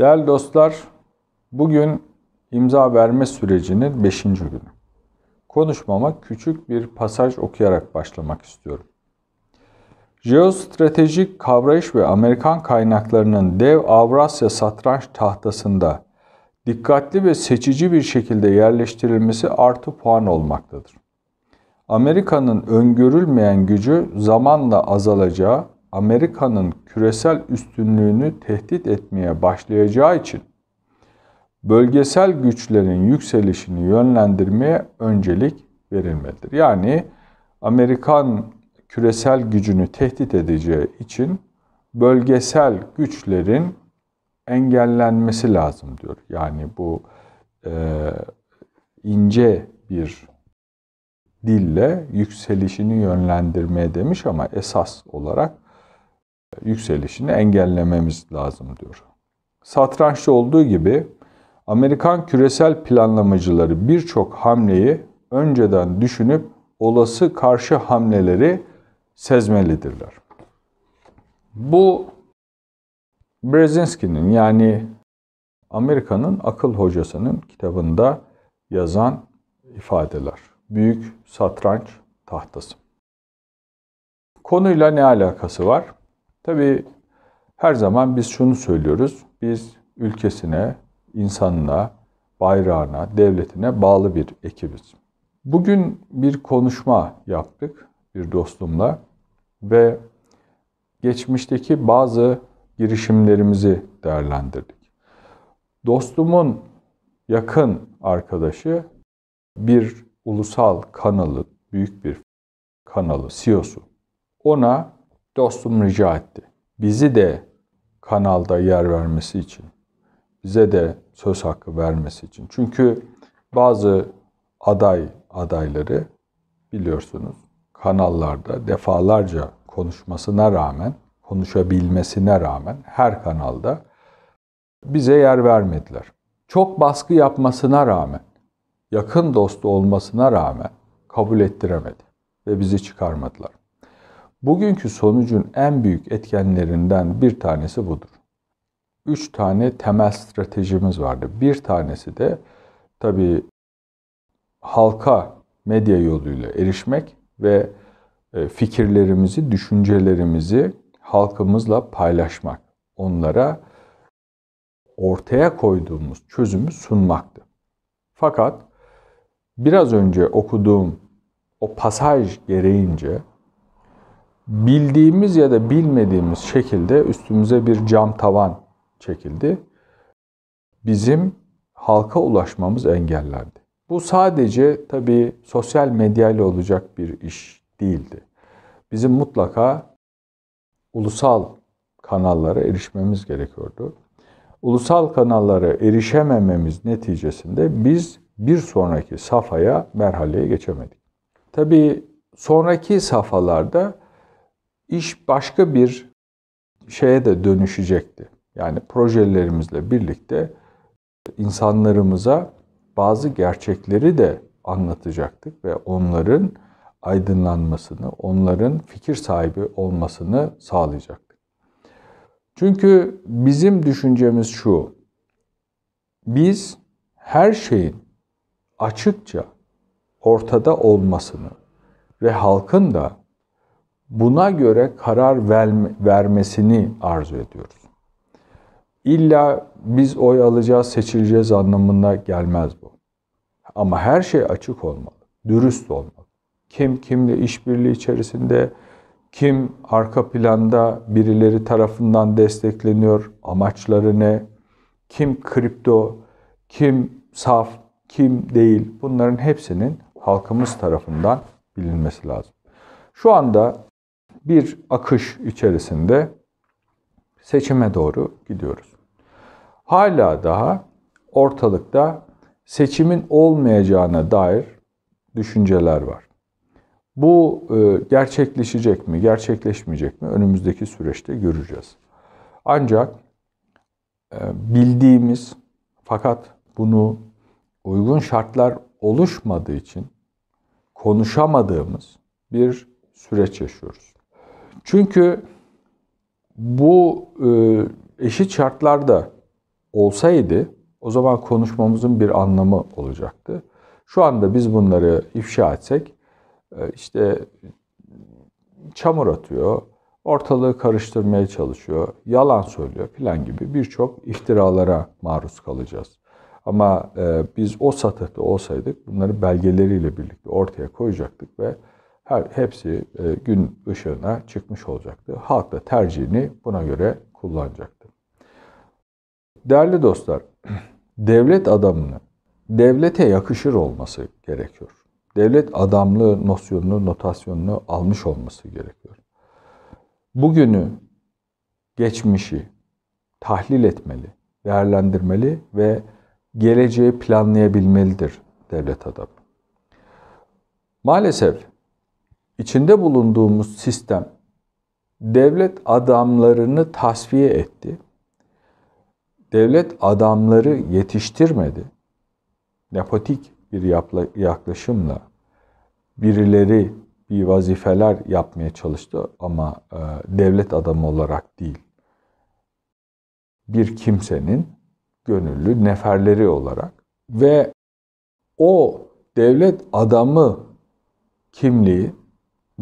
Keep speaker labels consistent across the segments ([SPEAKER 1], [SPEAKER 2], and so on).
[SPEAKER 1] Değerli dostlar, bugün imza verme sürecinin 5. günü. Konuşmama küçük bir pasaj okuyarak başlamak istiyorum. Jeostratejik kavrayış ve Amerikan kaynaklarının dev Avrasya satranç tahtasında dikkatli ve seçici bir şekilde yerleştirilmesi artı puan olmaktadır. Amerika'nın öngörülmeyen gücü zamanla azalacağı Amerika'nın küresel üstünlüğünü tehdit etmeye başlayacağı için bölgesel güçlerin yükselişini yönlendirmeye öncelik verilmelidir. Yani Amerikan küresel gücünü tehdit edeceği için bölgesel güçlerin engellenmesi lazım diyor. Yani bu e, ince bir dille yükselişini yönlendirmeye demiş ama esas olarak yükselişini engellememiz lazım diyor. Satrançta olduğu gibi Amerikan küresel planlamacıları birçok hamleyi önceden düşünüp olası karşı hamleleri sezmelidirler. Bu Brezinski'nin yani Amerika'nın akıl hocasının kitabında yazan ifadeler. Büyük satranç tahtası. Konuyla ne alakası var? Tabii her zaman biz şunu söylüyoruz. Biz ülkesine, insanına, bayrağına, devletine bağlı bir ekibiz. Bugün bir konuşma yaptık bir dostumla ve geçmişteki bazı girişimlerimizi değerlendirdik. Dostumun yakın arkadaşı bir ulusal kanalı, büyük bir kanalı CEO'su. Ona dostum rica etti. Bizi de kanalda yer vermesi için, bize de söz hakkı vermesi için. Çünkü bazı aday adayları biliyorsunuz kanallarda defalarca konuşmasına rağmen, konuşabilmesine rağmen her kanalda bize yer vermediler. Çok baskı yapmasına rağmen, yakın dostu olmasına rağmen kabul ettiremedi ve bizi çıkarmadılar. Bugünkü sonucun en büyük etkenlerinden bir tanesi budur. Üç tane temel stratejimiz vardı. Bir tanesi de tabii halka medya yoluyla erişmek ve e, fikirlerimizi, düşüncelerimizi halkımızla paylaşmak. Onlara ortaya koyduğumuz çözümü sunmaktı. Fakat biraz önce okuduğum o pasaj gereğince bildiğimiz ya da bilmediğimiz şekilde üstümüze bir cam tavan çekildi. Bizim halka ulaşmamız engellendi. Bu sadece tabii sosyal medyayla olacak bir iş değildi. Bizim mutlaka ulusal kanallara erişmemiz gerekiyordu. Ulusal kanallara erişemememiz neticesinde biz bir sonraki safhaya, merhaleye geçemedik. Tabii sonraki safhalarda iş başka bir şeye de dönüşecekti. Yani projelerimizle birlikte insanlarımıza bazı gerçekleri de anlatacaktık ve onların aydınlanmasını, onların fikir sahibi olmasını sağlayacaktık. Çünkü bizim düşüncemiz şu. Biz her şeyin açıkça ortada olmasını ve halkın da buna göre karar vermesini arzu ediyoruz. İlla biz oy alacağız, seçileceğiz anlamına gelmez bu. Ama her şey açık olmalı, dürüst olmalı. Kim kimle işbirliği içerisinde, kim arka planda birileri tarafından destekleniyor, amaçları ne, kim kripto, kim saf, kim değil bunların hepsinin halkımız tarafından bilinmesi lazım. Şu anda bir akış içerisinde seçime doğru gidiyoruz. Hala daha ortalıkta seçimin olmayacağına dair düşünceler var. Bu e, gerçekleşecek mi, gerçekleşmeyecek mi önümüzdeki süreçte göreceğiz. Ancak e, bildiğimiz fakat bunu uygun şartlar oluşmadığı için konuşamadığımız bir süreç yaşıyoruz. Çünkü bu e, eşit şartlarda olsaydı o zaman konuşmamızın bir anlamı olacaktı. Şu anda biz bunları ifşa etsek e, işte çamur atıyor, ortalığı karıştırmaya çalışıyor, yalan söylüyor filan gibi birçok iftiralara maruz kalacağız. Ama e, biz o satıhta olsaydık bunları belgeleriyle birlikte ortaya koyacaktık ve her hepsi e, gün ışığına çıkmış olacaktı. Halk da tercihini buna göre kullanacaktı. Değerli dostlar, devlet adamının devlete yakışır olması gerekiyor. Devlet adamlığı nosyonunu, notasyonunu almış olması gerekiyor. Bugünü, geçmişi tahlil etmeli, değerlendirmeli ve geleceği planlayabilmelidir devlet adamı. Maalesef içinde bulunduğumuz sistem devlet adamlarını tasfiye etti. Devlet adamları yetiştirmedi. Nepotik bir yaklaşımla birileri bir vazifeler yapmaya çalıştı ama e, devlet adamı olarak değil. Bir kimsenin gönüllü neferleri olarak ve o devlet adamı kimliği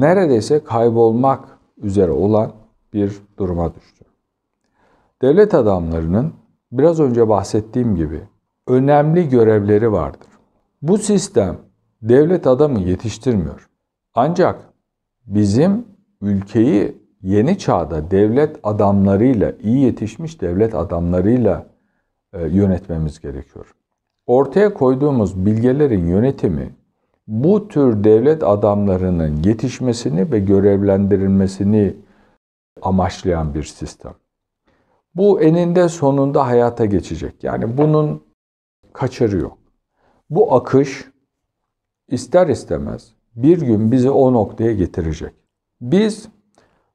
[SPEAKER 1] neredeyse kaybolmak üzere olan bir duruma düştü. Devlet adamlarının biraz önce bahsettiğim gibi önemli görevleri vardır. Bu sistem devlet adamı yetiştirmiyor. Ancak bizim ülkeyi yeni çağda devlet adamlarıyla, iyi yetişmiş devlet adamlarıyla e, yönetmemiz gerekiyor. Ortaya koyduğumuz bilgelerin yönetimi bu tür devlet adamlarının yetişmesini ve görevlendirilmesini amaçlayan bir sistem. Bu eninde sonunda hayata geçecek. Yani bunun kaçarı yok. Bu akış ister istemez bir gün bizi o noktaya getirecek. Biz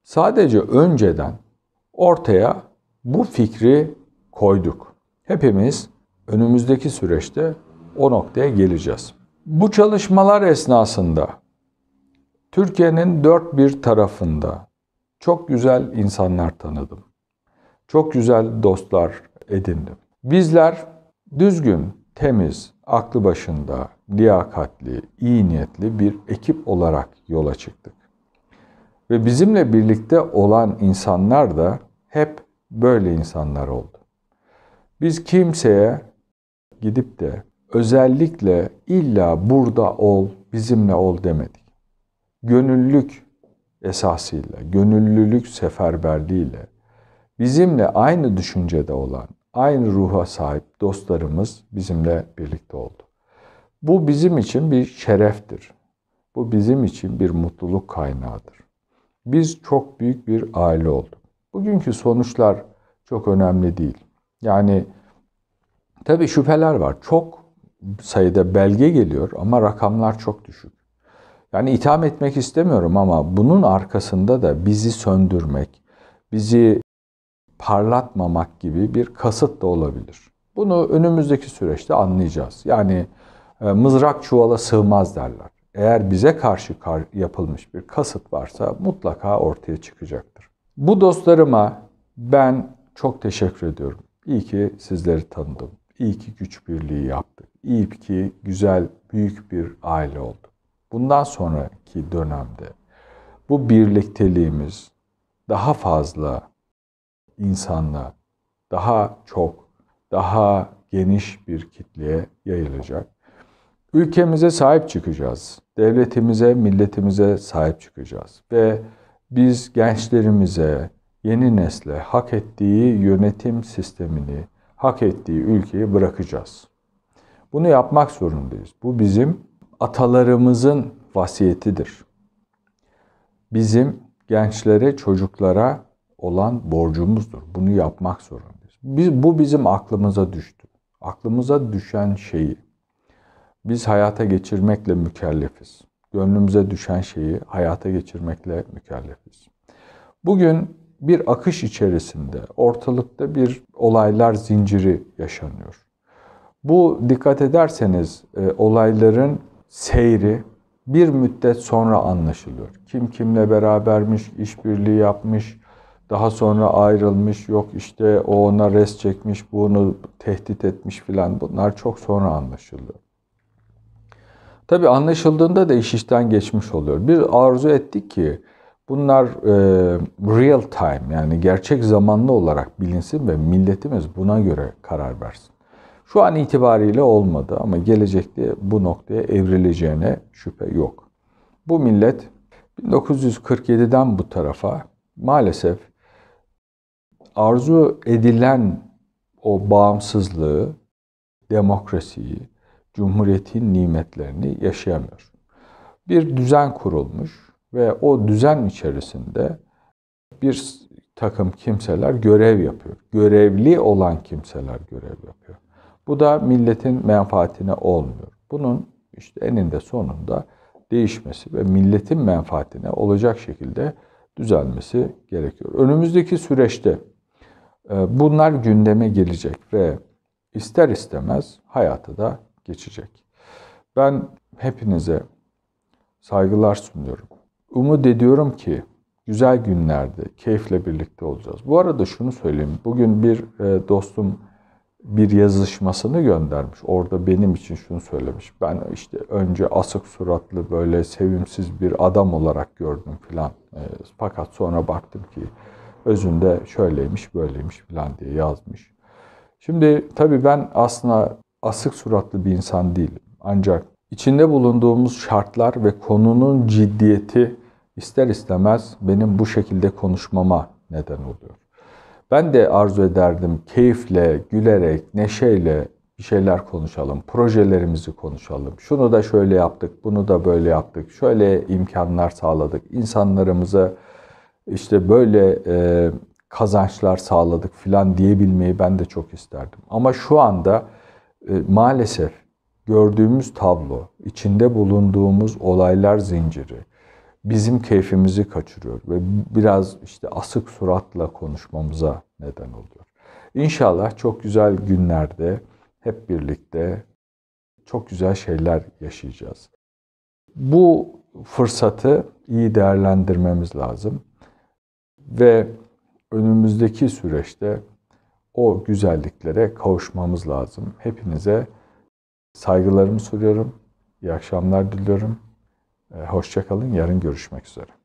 [SPEAKER 1] sadece önceden ortaya bu fikri koyduk. Hepimiz önümüzdeki süreçte o noktaya geleceğiz. Bu çalışmalar esnasında Türkiye'nin dört bir tarafında çok güzel insanlar tanıdım. Çok güzel dostlar edindim. Bizler düzgün, temiz, aklı başında, liyakatli, iyi niyetli bir ekip olarak yola çıktık. Ve bizimle birlikte olan insanlar da hep böyle insanlar oldu. Biz kimseye gidip de özellikle illa burada ol, bizimle ol demedik. Gönüllülük esasıyla, gönüllülük seferberliğiyle, bizimle aynı düşüncede olan, aynı ruha sahip dostlarımız bizimle birlikte oldu. Bu bizim için bir şereftir. Bu bizim için bir mutluluk kaynağıdır. Biz çok büyük bir aile olduk. Bugünkü sonuçlar çok önemli değil. Yani tabii şüpheler var. Çok sayıda belge geliyor ama rakamlar çok düşük. Yani itham etmek istemiyorum ama bunun arkasında da bizi söndürmek, bizi parlatmamak gibi bir kasıt da olabilir. Bunu önümüzdeki süreçte anlayacağız. Yani e, mızrak çuvala sığmaz derler. Eğer bize karşı yapılmış bir kasıt varsa mutlaka ortaya çıkacaktır. Bu dostlarıma ben çok teşekkür ediyorum. İyi ki sizleri tanıdım iyi ki güç birliği yaptık. İyi ki güzel, büyük bir aile olduk. Bundan sonraki dönemde bu birlikteliğimiz daha fazla insanla, daha çok, daha geniş bir kitleye yayılacak. Ülkemize sahip çıkacağız. Devletimize, milletimize sahip çıkacağız. Ve biz gençlerimize, yeni nesle hak ettiği yönetim sistemini, hak ettiği ülkeyi bırakacağız. Bunu yapmak zorundayız. Bu bizim atalarımızın vasiyetidir. Bizim gençlere, çocuklara olan borcumuzdur. Bunu yapmak zorundayız. Biz, bu bizim aklımıza düştü. Aklımıza düşen şeyi biz hayata geçirmekle mükellefiz. Gönlümüze düşen şeyi hayata geçirmekle mükellefiz. Bugün bir akış içerisinde ortalıkta bir olaylar zinciri yaşanıyor. Bu dikkat ederseniz e, olayların seyri bir müddet sonra anlaşılıyor. Kim kimle berabermiş, işbirliği yapmış, daha sonra ayrılmış, yok işte o ona res çekmiş, bu onu tehdit etmiş filan bunlar çok sonra anlaşılıyor. Tabi anlaşıldığında da iş işten geçmiş oluyor. Bir arzu ettik ki Bunlar e, real time yani gerçek zamanlı olarak bilinsin ve milletimiz buna göre karar versin. Şu an itibariyle olmadı ama gelecekte bu noktaya evrileceğine şüphe yok. Bu millet 1947'den bu tarafa maalesef arzu edilen o bağımsızlığı, demokrasiyi, cumhuriyetin nimetlerini yaşayamıyor. Bir düzen kurulmuş, ve o düzen içerisinde bir takım kimseler görev yapıyor. Görevli olan kimseler görev yapıyor. Bu da milletin menfaatine olmuyor. Bunun işte eninde sonunda değişmesi ve milletin menfaatine olacak şekilde düzelmesi gerekiyor. Önümüzdeki süreçte e, bunlar gündeme gelecek ve ister istemez hayata da geçecek. Ben hepinize saygılar sunuyorum. Umut ediyorum ki güzel günlerde keyifle birlikte olacağız. Bu arada şunu söyleyeyim. Bugün bir e, dostum bir yazışmasını göndermiş. Orada benim için şunu söylemiş. Ben işte önce asık suratlı böyle sevimsiz bir adam olarak gördüm filan. E, fakat sonra baktım ki özünde şöyleymiş böyleymiş filan diye yazmış. Şimdi tabii ben aslında asık suratlı bir insan değilim. Ancak İçinde bulunduğumuz şartlar ve konunun ciddiyeti ister istemez benim bu şekilde konuşmama neden oluyor. Ben de arzu ederdim keyifle, gülerek, neşeyle bir şeyler konuşalım, projelerimizi konuşalım. Şunu da şöyle yaptık, bunu da böyle yaptık, şöyle imkanlar sağladık, insanlarımıza işte böyle e, kazançlar sağladık filan diyebilmeyi ben de çok isterdim. Ama şu anda e, maalesef gördüğümüz tablo, içinde bulunduğumuz olaylar zinciri bizim keyfimizi kaçırıyor ve biraz işte asık suratla konuşmamıza neden oluyor. İnşallah çok güzel günlerde hep birlikte çok güzel şeyler yaşayacağız. Bu fırsatı iyi değerlendirmemiz lazım ve önümüzdeki süreçte o güzelliklere kavuşmamız lazım. Hepinize Saygılarımı sunuyorum. İyi akşamlar diliyorum. Ee, Hoşçakalın. Yarın görüşmek üzere.